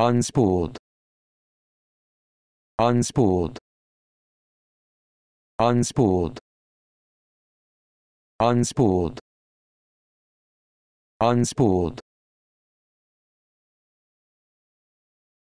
unspooled unspooled unspooled unspooled unspooled